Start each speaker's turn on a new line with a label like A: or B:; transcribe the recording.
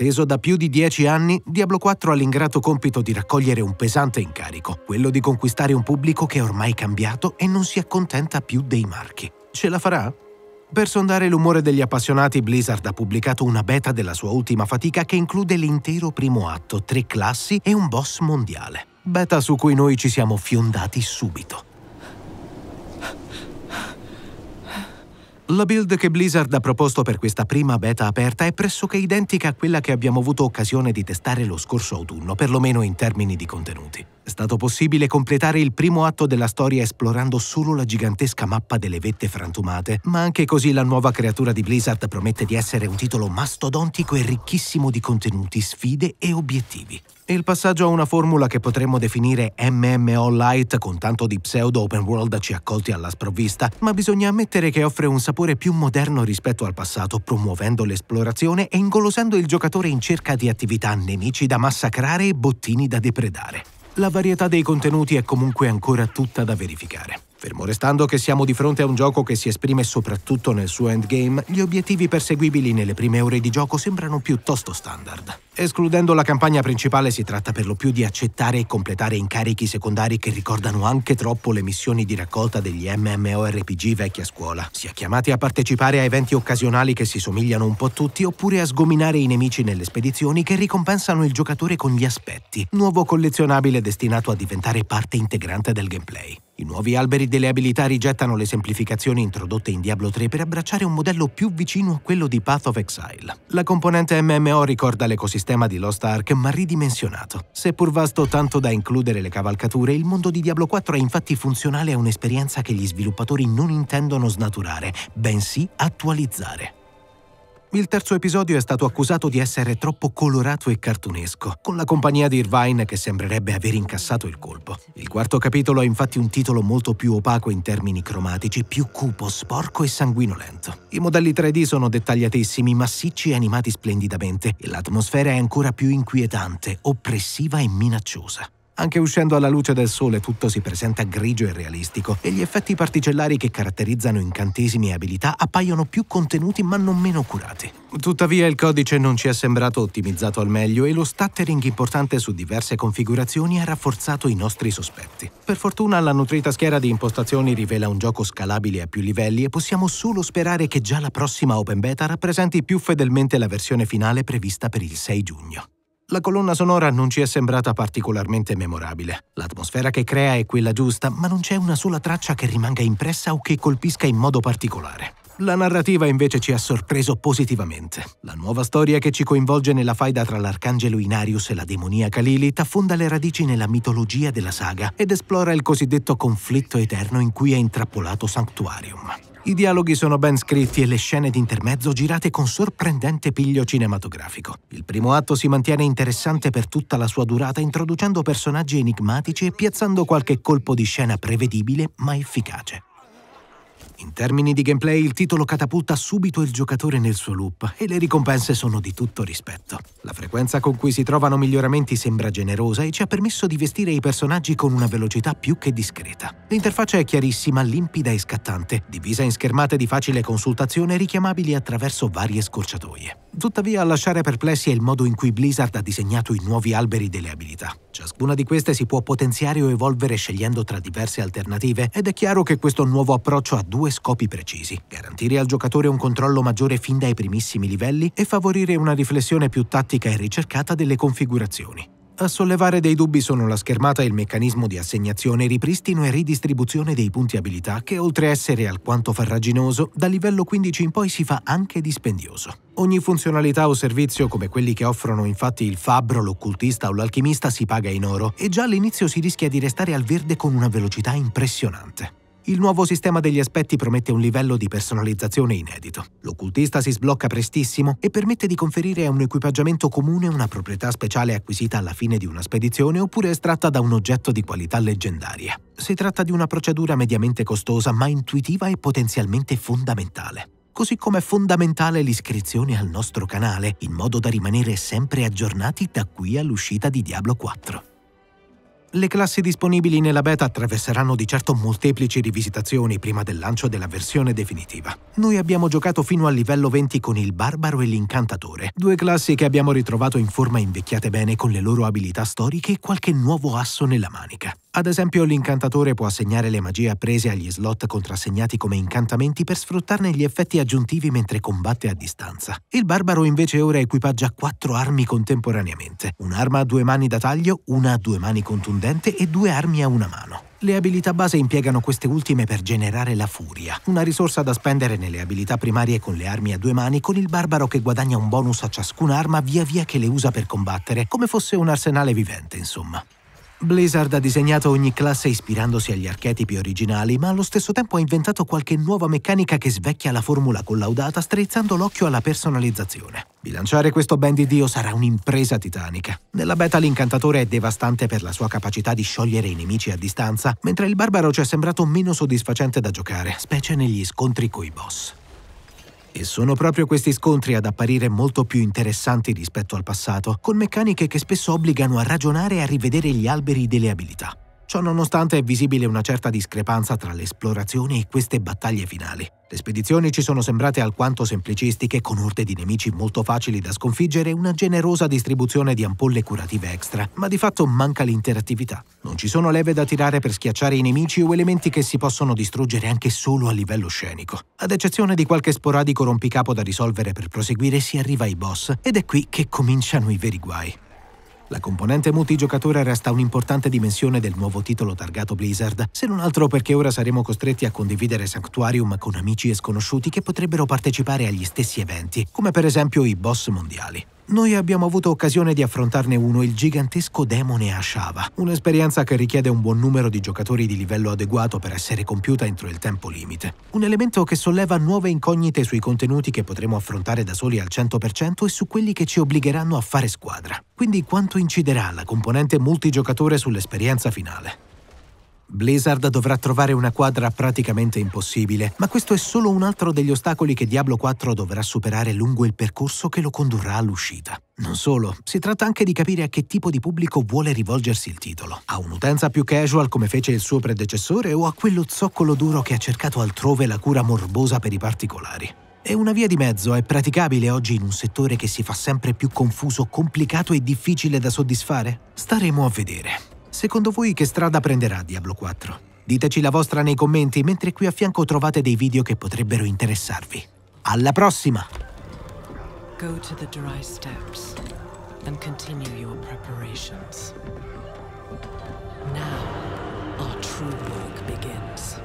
A: atteso da più di dieci anni, Diablo 4 ha l'ingrato compito di raccogliere un pesante incarico, quello di conquistare un pubblico che è ormai cambiato e non si accontenta più dei marchi. Ce la farà? Per sondare l'umore degli appassionati, Blizzard ha pubblicato una beta della sua ultima fatica che include l'intero primo atto, tre classi e un boss mondiale. Beta su cui noi ci siamo fiondati subito. La build che Blizzard ha proposto per questa prima beta aperta è pressoché identica a quella che abbiamo avuto occasione di testare lo scorso autunno, perlomeno in termini di contenuti. È stato possibile completare il primo atto della storia esplorando solo la gigantesca mappa delle vette frantumate, ma anche così la nuova creatura di Blizzard promette di essere un titolo mastodontico e ricchissimo di contenuti, sfide e obiettivi. Il passaggio a una formula che potremmo definire MMO Lite con tanto di pseudo open world ci accolti alla sprovvista, ma bisogna ammettere che offre un sapore sapore più moderno rispetto al passato, promuovendo l'esplorazione e ingolosendo il giocatore in cerca di attività nemici da massacrare e bottini da depredare. La varietà dei contenuti è comunque ancora tutta da verificare. Fermo restando che siamo di fronte a un gioco che si esprime soprattutto nel suo endgame, gli obiettivi perseguibili nelle prime ore di gioco sembrano piuttosto standard. Escludendo la campagna principale si tratta per lo più di accettare e completare incarichi secondari che ricordano anche troppo le missioni di raccolta degli MMORPG vecchia scuola, sia chiamati a partecipare a eventi occasionali che si somigliano un po' tutti oppure a sgominare i nemici nelle spedizioni che ricompensano il giocatore con gli aspetti, nuovo collezionabile destinato a diventare parte integrante del gameplay. I nuovi alberi delle abilità rigettano le semplificazioni introdotte in Diablo 3 per abbracciare un modello più vicino a quello di Path of Exile. La componente MMO ricorda l'ecosistema di Lost Ark ma ridimensionato. Seppur vasto tanto da includere le cavalcature, il mondo di Diablo 4 è infatti funzionale a un'esperienza che gli sviluppatori non intendono snaturare, bensì attualizzare. Il terzo episodio è stato accusato di essere troppo colorato e cartunesco, con la compagnia di Irvine che sembrerebbe aver incassato il colpo. Il quarto capitolo ha infatti un titolo molto più opaco in termini cromatici, più cupo, sporco e sanguinolento. I modelli 3D sono dettagliatissimi, massicci e animati splendidamente, e l'atmosfera è ancora più inquietante, oppressiva e minacciosa. Anche uscendo alla luce del sole tutto si presenta grigio e realistico e gli effetti particellari che caratterizzano incantesimi e abilità appaiono più contenuti ma non meno curati. Tuttavia il codice non ci è sembrato ottimizzato al meglio e lo stuttering importante su diverse configurazioni ha rafforzato i nostri sospetti. Per fortuna la nutrita schiera di impostazioni rivela un gioco scalabile a più livelli e possiamo solo sperare che già la prossima Open Beta rappresenti più fedelmente la versione finale prevista per il 6 giugno la colonna sonora non ci è sembrata particolarmente memorabile. L'atmosfera che crea è quella giusta, ma non c'è una sola traccia che rimanga impressa o che colpisca in modo particolare. La narrativa invece ci ha sorpreso positivamente. La nuova storia che ci coinvolge nella faida tra l'arcangelo Inarius e la demoniaca Lilith affonda le radici nella mitologia della saga ed esplora il cosiddetto conflitto eterno in cui è intrappolato Sanctuarium. I dialoghi sono ben scritti e le scene d'intermezzo girate con sorprendente piglio cinematografico. Il primo atto si mantiene interessante per tutta la sua durata, introducendo personaggi enigmatici e piazzando qualche colpo di scena prevedibile ma efficace. In termini di gameplay, il titolo catapulta subito il giocatore nel suo loop e le ricompense sono di tutto rispetto. La frequenza con cui si trovano miglioramenti sembra generosa e ci ha permesso di vestire i personaggi con una velocità più che discreta. L'interfaccia è chiarissima, limpida e scattante, divisa in schermate di facile consultazione richiamabili attraverso varie scorciatoie tuttavia a lasciare perplessi è il modo in cui Blizzard ha disegnato i nuovi alberi delle abilità. Ciascuna di queste si può potenziare o evolvere scegliendo tra diverse alternative ed è chiaro che questo nuovo approccio ha due scopi precisi, garantire al giocatore un controllo maggiore fin dai primissimi livelli e favorire una riflessione più tattica e ricercata delle configurazioni. A sollevare dei dubbi sono la schermata e il meccanismo di assegnazione, ripristino e ridistribuzione dei punti abilità che oltre a essere alquanto farraginoso, dal livello 15 in poi si fa anche dispendioso. Ogni funzionalità o servizio come quelli che offrono infatti il fabbro, l'occultista o l'alchimista si paga in oro e già all'inizio si rischia di restare al verde con una velocità impressionante. Il nuovo sistema degli aspetti promette un livello di personalizzazione inedito. L'occultista si sblocca prestissimo e permette di conferire a un equipaggiamento comune una proprietà speciale acquisita alla fine di una spedizione oppure estratta da un oggetto di qualità leggendaria. Si tratta di una procedura mediamente costosa ma intuitiva e potenzialmente fondamentale così come è fondamentale l'iscrizione al nostro canale, in modo da rimanere sempre aggiornati da qui all'uscita di Diablo 4 le classi disponibili nella beta attraverseranno di certo molteplici rivisitazioni prima del lancio della versione definitiva. Noi abbiamo giocato fino al livello 20 con il Barbaro e l'Incantatore, due classi che abbiamo ritrovato in forma invecchiate bene con le loro abilità storiche e qualche nuovo asso nella manica. Ad esempio, l'Incantatore può assegnare le magie apprese agli slot contrassegnati come incantamenti per sfruttarne gli effetti aggiuntivi mentre combatte a distanza. Il Barbaro invece ora equipaggia quattro armi contemporaneamente, un'arma a due mani da taglio, una a due mani contundente, dente e due armi a una mano. Le abilità base impiegano queste ultime per generare la furia, una risorsa da spendere nelle abilità primarie con le armi a due mani, con il barbaro che guadagna un bonus a ciascuna arma via via che le usa per combattere, come fosse un arsenale vivente, insomma. Blizzard ha disegnato ogni classe ispirandosi agli archetipi originali, ma allo stesso tempo ha inventato qualche nuova meccanica che svecchia la formula collaudata strizzando l'occhio alla personalizzazione. Bilanciare questo ben di Dio sarà un'impresa titanica. Nella beta l'incantatore è devastante per la sua capacità di sciogliere i nemici a distanza, mentre il barbaro ci è sembrato meno soddisfacente da giocare, specie negli scontri coi boss. E sono proprio questi scontri ad apparire molto più interessanti rispetto al passato, con meccaniche che spesso obbligano a ragionare e a rivedere gli alberi delle abilità. Ciò nonostante è visibile una certa discrepanza tra l'esplorazione e queste battaglie finali. Le spedizioni ci sono sembrate alquanto semplicistiche, con orde di nemici molto facili da sconfiggere e una generosa distribuzione di ampolle curative extra, ma di fatto manca l'interattività. Non ci sono leve da tirare per schiacciare i nemici o elementi che si possono distruggere anche solo a livello scenico. Ad eccezione di qualche sporadico rompicapo da risolvere per proseguire, si arriva ai boss ed è qui che cominciano i veri guai. La componente multigiocatore resta un'importante dimensione del nuovo titolo targato Blizzard, se non altro perché ora saremo costretti a condividere Sanctuarium con amici e sconosciuti che potrebbero partecipare agli stessi eventi, come per esempio i boss mondiali. Noi abbiamo avuto occasione di affrontarne uno, il gigantesco demone Ashava, un'esperienza che richiede un buon numero di giocatori di livello adeguato per essere compiuta entro il tempo limite. Un elemento che solleva nuove incognite sui contenuti che potremo affrontare da soli al 100% e su quelli che ci obbligheranno a fare squadra. Quindi quanto inciderà la componente multigiocatore sull'esperienza finale? Blizzard dovrà trovare una quadra praticamente impossibile, ma questo è solo un altro degli ostacoli che Diablo 4 dovrà superare lungo il percorso che lo condurrà all'uscita. Non solo, si tratta anche di capire a che tipo di pubblico vuole rivolgersi il titolo. A un'utenza più casual come fece il suo predecessore o a quello zoccolo duro che ha cercato altrove la cura morbosa per i particolari. E una via di mezzo è praticabile oggi in un settore che si fa sempre più confuso, complicato e difficile da soddisfare? Staremo a vedere. Secondo voi che strada prenderà Diablo 4? Diteci la vostra nei commenti, mentre qui a fianco trovate dei video che potrebbero interessarvi. Alla prossima! Go to the dry steps and continue your preparations. Now, our true work begins.